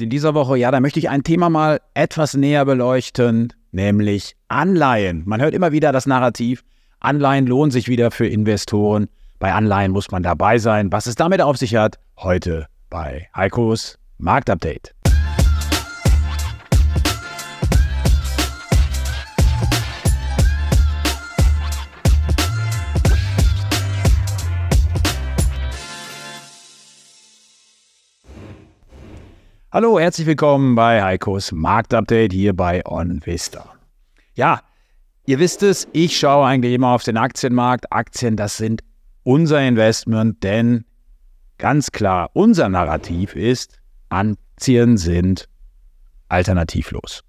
in dieser Woche, ja, da möchte ich ein Thema mal etwas näher beleuchten, nämlich Anleihen. Man hört immer wieder das Narrativ, Anleihen lohnen sich wieder für Investoren. Bei Anleihen muss man dabei sein. Was es damit auf sich hat, heute bei Heikos Marktupdate. Hallo, herzlich willkommen bei Heikos Marktupdate hier bei OnVista. Ja, ihr wisst es, ich schaue eigentlich immer auf den Aktienmarkt. Aktien, das sind unser Investment, denn ganz klar, unser Narrativ ist, Aktien sind alternativlos.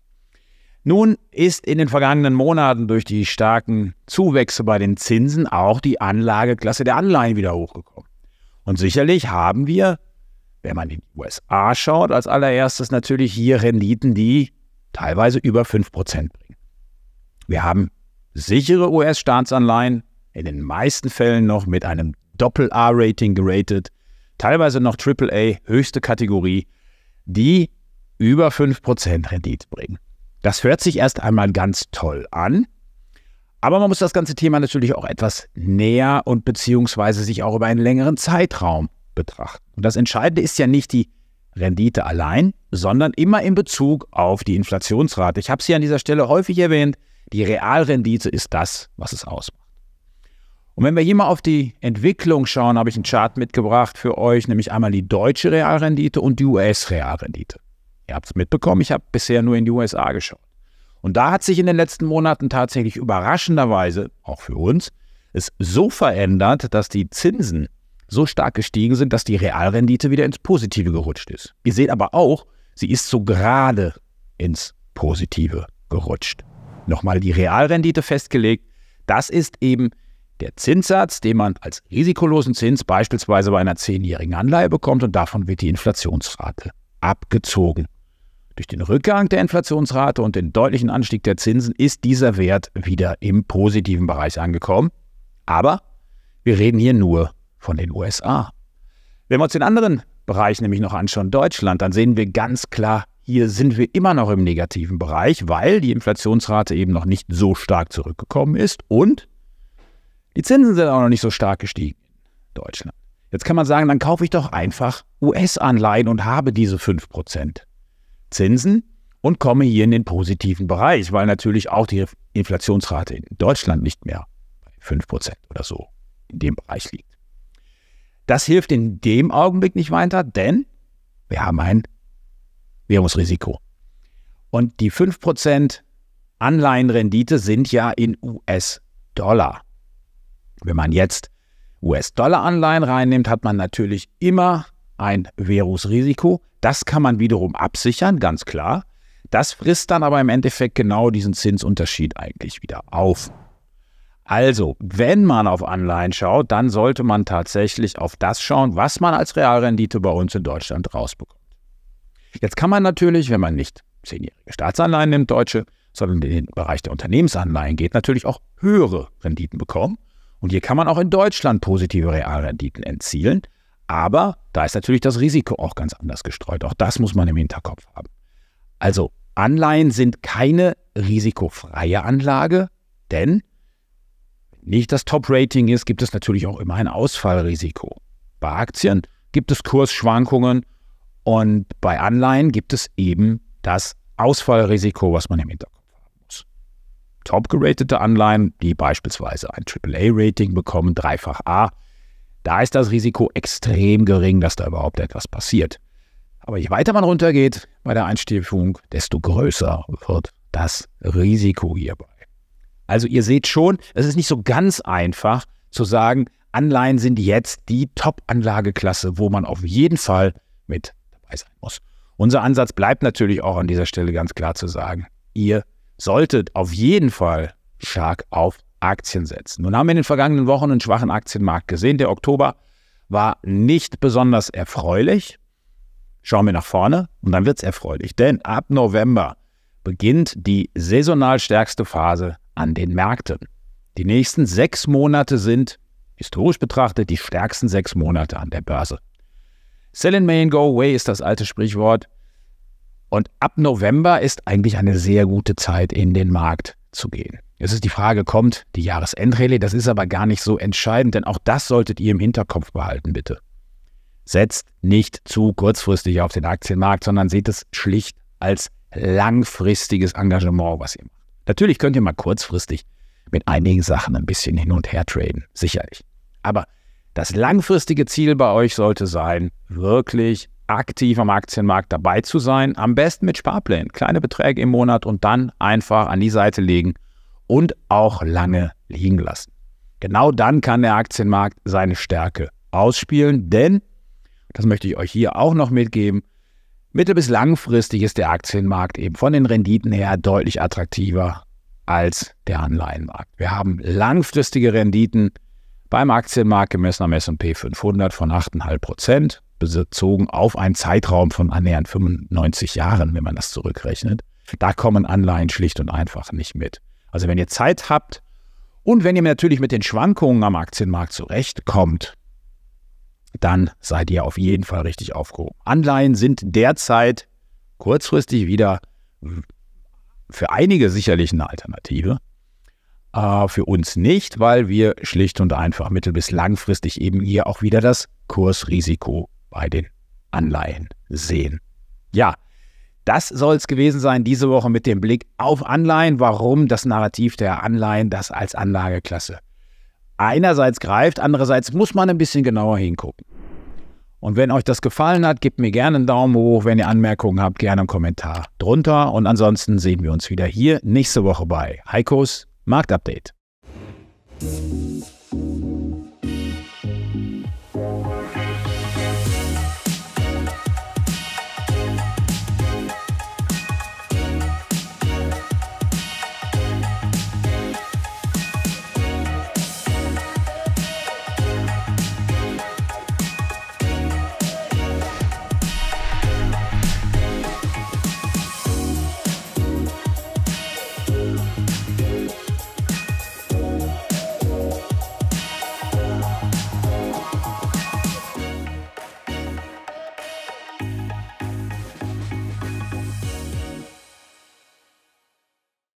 Nun ist in den vergangenen Monaten durch die starken Zuwächse bei den Zinsen auch die Anlageklasse der Anleihen wieder hochgekommen. Und sicherlich haben wir wenn man in die USA schaut, als allererstes natürlich hier Renditen, die teilweise über 5% bringen. Wir haben sichere US-Staatsanleihen, in den meisten Fällen noch mit einem Doppel-A-Rating geratet, teilweise noch AAA, höchste Kategorie, die über 5% Rendite bringen. Das hört sich erst einmal ganz toll an, aber man muss das ganze Thema natürlich auch etwas näher und beziehungsweise sich auch über einen längeren Zeitraum betrachten. Und das Entscheidende ist ja nicht die Rendite allein, sondern immer in Bezug auf die Inflationsrate. Ich habe sie an dieser Stelle häufig erwähnt, die Realrendite ist das, was es ausmacht. Und wenn wir hier mal auf die Entwicklung schauen, habe ich einen Chart mitgebracht für euch, nämlich einmal die deutsche Realrendite und die US-Realrendite. Ihr habt es mitbekommen, ich habe bisher nur in die USA geschaut. Und da hat sich in den letzten Monaten tatsächlich überraschenderweise, auch für uns, es so verändert, dass die Zinsen so stark gestiegen sind, dass die Realrendite wieder ins Positive gerutscht ist. Ihr seht aber auch, sie ist so gerade ins Positive gerutscht. Nochmal die Realrendite festgelegt. Das ist eben der Zinssatz, den man als risikolosen Zins beispielsweise bei einer zehnjährigen Anleihe bekommt und davon wird die Inflationsrate abgezogen. Durch den Rückgang der Inflationsrate und den deutlichen Anstieg der Zinsen ist dieser Wert wieder im positiven Bereich angekommen. Aber wir reden hier nur von den USA. Wenn wir uns den anderen Bereich nämlich noch anschauen, Deutschland, dann sehen wir ganz klar, hier sind wir immer noch im negativen Bereich, weil die Inflationsrate eben noch nicht so stark zurückgekommen ist und die Zinsen sind auch noch nicht so stark gestiegen in Deutschland. Jetzt kann man sagen, dann kaufe ich doch einfach US-Anleihen und habe diese 5% Zinsen und komme hier in den positiven Bereich, weil natürlich auch die Inflationsrate in Deutschland nicht mehr bei 5% oder so in dem Bereich liegt. Das hilft in dem Augenblick nicht weiter, denn wir haben ein Währungsrisiko. Und die 5% Anleihenrendite sind ja in US-Dollar. Wenn man jetzt US-Dollar-Anleihen reinnimmt, hat man natürlich immer ein Währungsrisiko. Das kann man wiederum absichern, ganz klar. Das frisst dann aber im Endeffekt genau diesen Zinsunterschied eigentlich wieder auf. Also, wenn man auf Anleihen schaut, dann sollte man tatsächlich auf das schauen, was man als Realrendite bei uns in Deutschland rausbekommt. Jetzt kann man natürlich, wenn man nicht zehnjährige Staatsanleihen nimmt, deutsche, sondern in den Bereich der Unternehmensanleihen geht, natürlich auch höhere Renditen bekommen. Und hier kann man auch in Deutschland positive Realrenditen entzielen. Aber da ist natürlich das Risiko auch ganz anders gestreut. Auch das muss man im Hinterkopf haben. Also Anleihen sind keine risikofreie Anlage, denn nicht das Top-Rating ist, gibt es natürlich auch immer ein Ausfallrisiko. Bei Aktien gibt es Kursschwankungen und bei Anleihen gibt es eben das Ausfallrisiko, was man im Hinterkopf haben muss. Top geratete Anleihen, die beispielsweise ein AAA-Rating bekommen, dreifach A, da ist das Risiko extrem gering, dass da überhaupt etwas passiert. Aber je weiter man runtergeht bei der Einstufung, desto größer wird das Risiko hierbei. Also ihr seht schon, es ist nicht so ganz einfach zu sagen, Anleihen sind jetzt die Top-Anlageklasse, wo man auf jeden Fall mit dabei sein muss. Unser Ansatz bleibt natürlich auch an dieser Stelle ganz klar zu sagen, ihr solltet auf jeden Fall stark auf Aktien setzen. Nun haben wir in den vergangenen Wochen einen schwachen Aktienmarkt gesehen. Der Oktober war nicht besonders erfreulich. Schauen wir nach vorne und dann wird es erfreulich, denn ab November beginnt die saisonal stärkste Phase an den Märkten. Die nächsten sechs Monate sind, historisch betrachtet, die stärksten sechs Monate an der Börse. Sell in May and Go Away ist das alte Sprichwort. Und ab November ist eigentlich eine sehr gute Zeit, in den Markt zu gehen. Jetzt ist die Frage, kommt die Jahresendrallye? Das ist aber gar nicht so entscheidend, denn auch das solltet ihr im Hinterkopf behalten, bitte. Setzt nicht zu kurzfristig auf den Aktienmarkt, sondern seht es schlicht als langfristiges Engagement, was ihr macht. Natürlich könnt ihr mal kurzfristig mit einigen Sachen ein bisschen hin und her traden, sicherlich. Aber das langfristige Ziel bei euch sollte sein, wirklich aktiv am Aktienmarkt dabei zu sein, am besten mit Sparplänen, kleine Beträge im Monat und dann einfach an die Seite legen und auch lange liegen lassen. Genau dann kann der Aktienmarkt seine Stärke ausspielen, denn, das möchte ich euch hier auch noch mitgeben, Mittel- bis langfristig ist der Aktienmarkt eben von den Renditen her deutlich attraktiver als der Anleihenmarkt. Wir haben langfristige Renditen beim Aktienmarkt gemessen am S&P 500 von 8,5 Prozent, bezogen auf einen Zeitraum von annähernd 95 Jahren, wenn man das zurückrechnet. Da kommen Anleihen schlicht und einfach nicht mit. Also wenn ihr Zeit habt und wenn ihr natürlich mit den Schwankungen am Aktienmarkt zurechtkommt, dann seid ihr auf jeden Fall richtig aufgehoben. Anleihen sind derzeit kurzfristig wieder für einige sicherlich eine Alternative. Äh, für uns nicht, weil wir schlicht und einfach mittel- bis langfristig eben hier auch wieder das Kursrisiko bei den Anleihen sehen. Ja, das soll es gewesen sein diese Woche mit dem Blick auf Anleihen, warum das Narrativ der Anleihen das als Anlageklasse einerseits greift, andererseits muss man ein bisschen genauer hingucken. Und wenn euch das gefallen hat, gebt mir gerne einen Daumen hoch. Wenn ihr Anmerkungen habt, gerne einen Kommentar drunter. Und ansonsten sehen wir uns wieder hier nächste Woche bei Heikos Marktupdate.